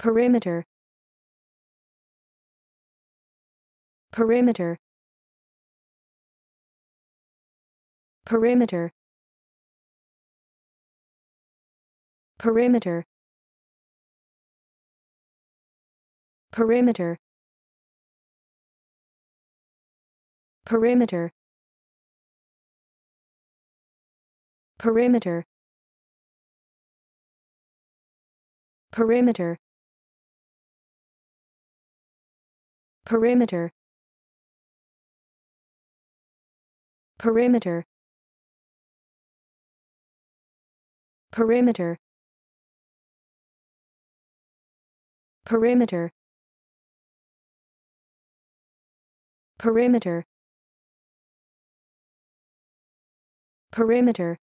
perimeter perimeter perimeter perimeter perimeter perimeter perimeter perimeter perimeter perimeter perimeter perimeter perimeter perimeter